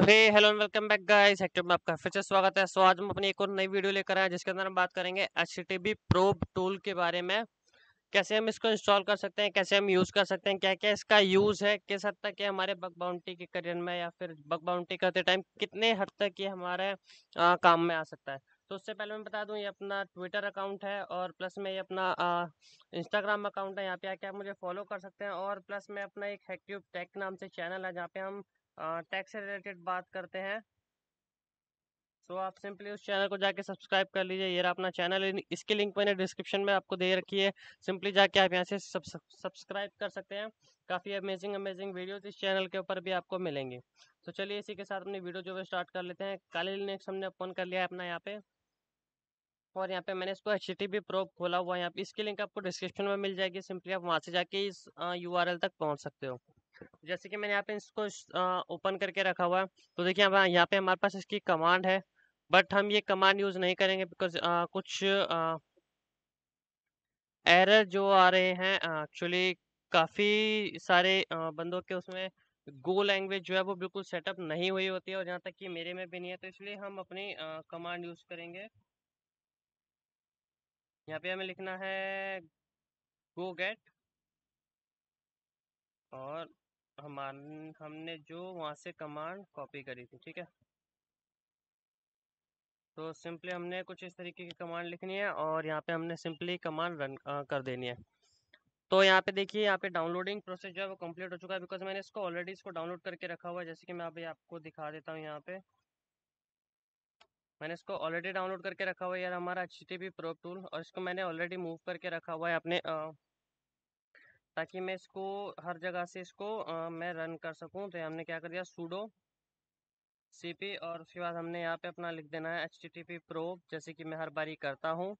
hello and welcome back guys में आपका फिर से स्वागत है सो आज हम अपनी एक और नई वीडियो लेकर आए जिसके अंदर हम बात करेंगे एच टी प्रोब टूल के बारे में कैसे हम इसको इंस्टॉल कर सकते हैं कैसे हम यूज़ कर सकते हैं क्या क्या इसका यूज़ है किस हद तक ये हमारे बग बाउंटी के करियर में या फिर बग बाउंटी करते टाइम कितने हद तक ये हमारे आ, काम में आ सकता है तो उससे पहले मैं बता दूं ये अपना ट्विटर अकाउंट है और प्लस में ये अपना इंस्टाग्राम अकाउंट है यहाँ पे आके आप मुझे फॉलो कर सकते हैं और प्लस में अपना एक हैक्ट्यूब टेक नाम से चैनल है जहाँ पे हम टैक्स से रिलेटेड बात करते हैं सो आप सिंपली उस चैनल को जाके सब्सक्राइब कर लीजिए ये रहा अपना चैनल इसके लिंक मैंने डिस्क्रिप्शन में आपको दे रखी है सिंपली जाके आप यहाँ से सब्सक्राइब कर सकते हैं काफ़ी अमेजिंग अमेजिंग वीडियोज इस चैनल के ऊपर भी आपको मिलेंगे तो चलिए इसी के साथ अपनी वीडियो जो है स्टार्ट कर लेते हैं काली लिनक्स हमने ओपन कर लिया है अपना यहाँ पे और यहाँ पे मैंने इसको एच टी प्रो खोला हुआ है यहाँ पे इसकी लिंक आपको डिस्क्रिप्शन में मिल जाएगी सिंपली आप वहाँ से जाके इस यू तक पहुँच सकते हो जैसे कि मैंने यहाँ पे इसको ओपन करके रखा हुआ है तो देखिए अब यहाँ पे हमारे पास इसकी कमांड है बट हम ये कमांड यूज़ नहीं करेंगे बिकॉज कुछ एरर जो आ रहे हैं एक्चुअली काफ़ी सारे आ, बंदों के उसमें गो लैंग्वेज जो है वो बिल्कुल सेटअप नहीं हुई होती है और जहाँ तक कि मेरे में भी नहीं है तो इसलिए हम अपनी कमांड यूज़ करेंगे यहाँ पे हमें लिखना है गो गेट और हमार हमने जो वहाँ से कमांड कॉपी करी थी ठीक है तो सिंपली हमने कुछ इस तरीके की कमांड लिखनी है और यहाँ पे हमने सिंपली कमांड रन कर देनी है तो यहाँ पे देखिए यहाँ पे डाउनलोडिंग प्रोसेस जो है वो कंप्लीट हो चुका है बिकॉज मैंने इसको ऑलरेडी इसको डाउनलोड करके रखा हुआ है जैसे कि मैं अभी आपको दिखा देता हूँ यहाँ पे मैंने इसको ऑलरेडी डाउनलोड करके रखा हुआ है यार हमारा एच टी प्रो टूल और इसको मैंने ऑलरेडी मूव करके रखा हुआ है अपने ताकि मैं इसको हर जगह से इसको आ, मैं रन कर सकूं तो हमने क्या कर दिया सूडो सी और उसके बाद हमने यहाँ पे अपना लिख देना है H T T P pro जैसे कि मैं हर बारी करता हूँ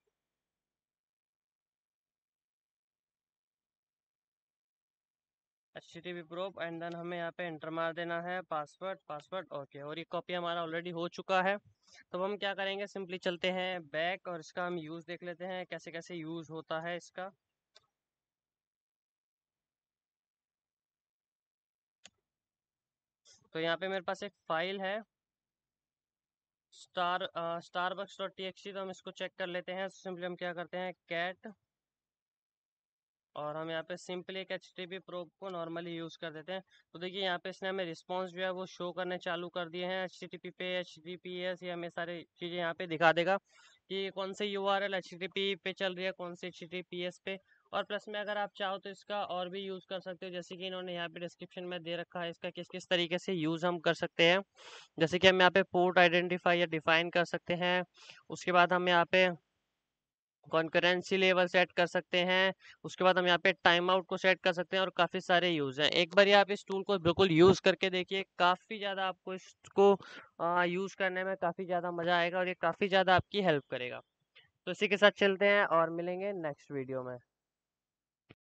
H T T P probe and then हमें यहाँ पे एंटर मार देना है पासवर्ड पासवर्ड ओके और ये कॉपी हमारा ऑलरेडी हो चुका है तो हम क्या करेंगे सिंपली चलते हैं बैक और इसका हम यूज़ देख लेते हैं कैसे कैसे यूज़ होता है इसका तो यहाँ पे मेरे पास एक फाइल है स्टार स्टारबक्स डॉट टी तो हम इसको चेक कर लेते हैं सिंपली हम क्या करते हैं कैट और हम यहाँ पे सिंपली एक एच टी प्रोब को नॉर्मली यूज़ कर देते हैं तो देखिए यहाँ पे इसने हमें रिस्पांस जो है वो शो करने चालू कर दिए हैं एच टी पे एच डी पी एस ये हमें सारी चीज़ें यहाँ पे दिखा देगा कि कौन से U R L H P पे चल रही है कौन से एच पी एस पे और प्लस में अगर आप चाहो तो इसका और भी यूज़ कर सकते हो जैसे कि इन्होंने यहाँ पे डिस्क्रिप्शन में दे रखा है इसका किस किस तरीके से यूज़ हम कर सकते हैं जैसे कि हम यहाँ पे पोर्ट आइडेंटिफाई या डिफाइन कर सकते हैं उसके बाद हम यहाँ पे कॉन्करेंसी लेवल सेट कर सकते हैं उसके बाद हम यहाँ पे टाइम आउट को सेट कर सकते हैं और काफ़ी सारे यूज़ हैं एक बार आप इस टूल को बिल्कुल यूज़ करके देखिए काफ़ी ज़्यादा आपको इसको यूज़ करने में काफ़ी ज़्यादा मज़ा आएगा और ये काफ़ी ज़्यादा आपकी हेल्प करेगा तो इसी के साथ चलते हैं और मिलेंगे नेक्स्ट वीडियो में